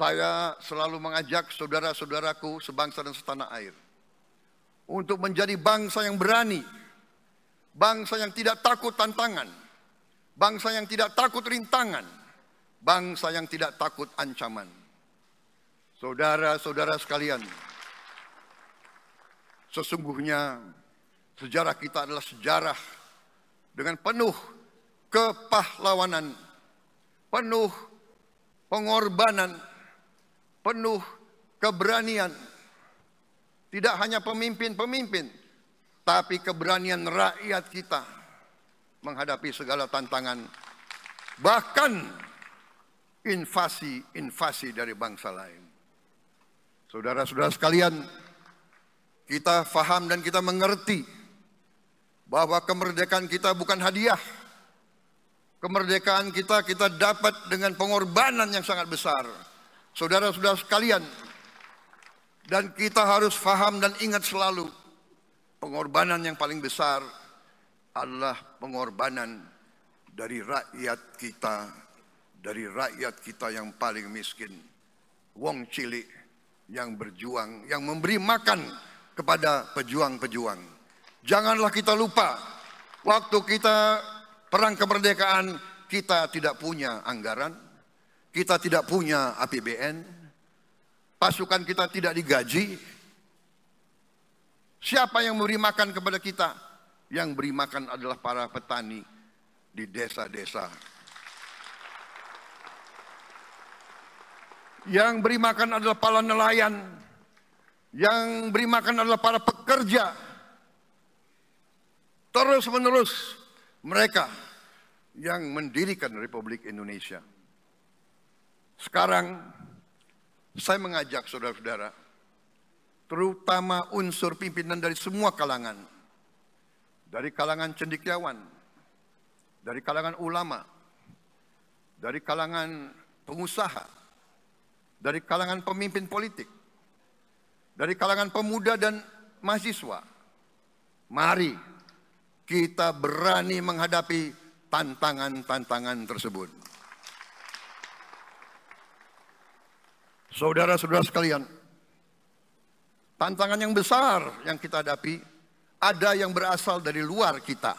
saya selalu mengajak saudara-saudaraku sebangsa dan setanah air untuk menjadi bangsa yang berani, bangsa yang tidak takut tantangan, bangsa yang tidak takut rintangan, bangsa yang tidak takut ancaman. Saudara-saudara sekalian, sesungguhnya sejarah kita adalah sejarah dengan penuh kepahlawanan, penuh pengorbanan, penuh keberanian. Tidak hanya pemimpin-pemimpin, tapi keberanian rakyat kita menghadapi segala tantangan, bahkan invasi-invasi dari bangsa lain. Saudara-saudara sekalian, kita faham dan kita mengerti bahwa kemerdekaan kita bukan hadiah. Kemerdekaan kita kita dapat dengan pengorbanan yang sangat besar Saudara-saudara sekalian, dan kita harus faham dan ingat selalu pengorbanan yang paling besar adalah pengorbanan dari rakyat kita, dari rakyat kita yang paling miskin, wong cilik yang berjuang, yang memberi makan kepada pejuang-pejuang. Janganlah kita lupa waktu kita perang kemerdekaan kita tidak punya anggaran, kita tidak punya APBN, pasukan kita tidak digaji. Siapa yang memberi makan kepada kita? Yang beri makan adalah para petani di desa-desa. Yang beri makan adalah para nelayan. Yang beri makan adalah para pekerja. Terus menerus mereka yang mendirikan Republik Indonesia. Sekarang saya mengajak saudara-saudara, terutama unsur pimpinan dari semua kalangan, dari kalangan cendikiawan, dari kalangan ulama, dari kalangan pengusaha, dari kalangan pemimpin politik, dari kalangan pemuda dan mahasiswa. Mari kita berani menghadapi tantangan-tantangan tersebut. Saudara-saudara sekalian, tantangan yang besar yang kita hadapi ada yang berasal dari luar kita.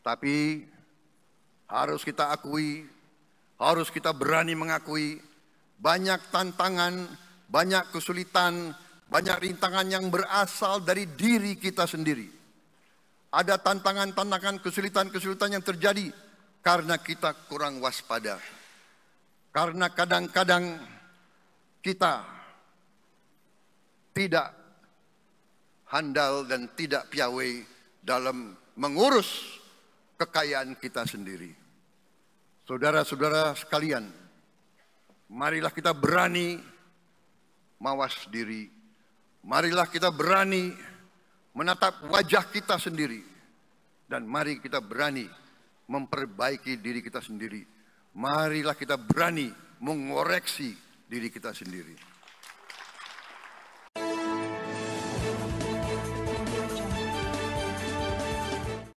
Tapi harus kita akui, harus kita berani mengakui banyak tantangan, banyak kesulitan, banyak rintangan yang berasal dari diri kita sendiri. Ada tantangan-tantangan kesulitan-kesulitan yang terjadi karena kita kurang waspada. Karena kadang-kadang kita tidak handal dan tidak piawai dalam mengurus kekayaan kita sendiri. Saudara-saudara sekalian, marilah kita berani mawas diri. Marilah kita berani menatap wajah kita sendiri. Dan mari kita berani memperbaiki diri kita sendiri marilah kita berani mengoreksi diri kita sendiri.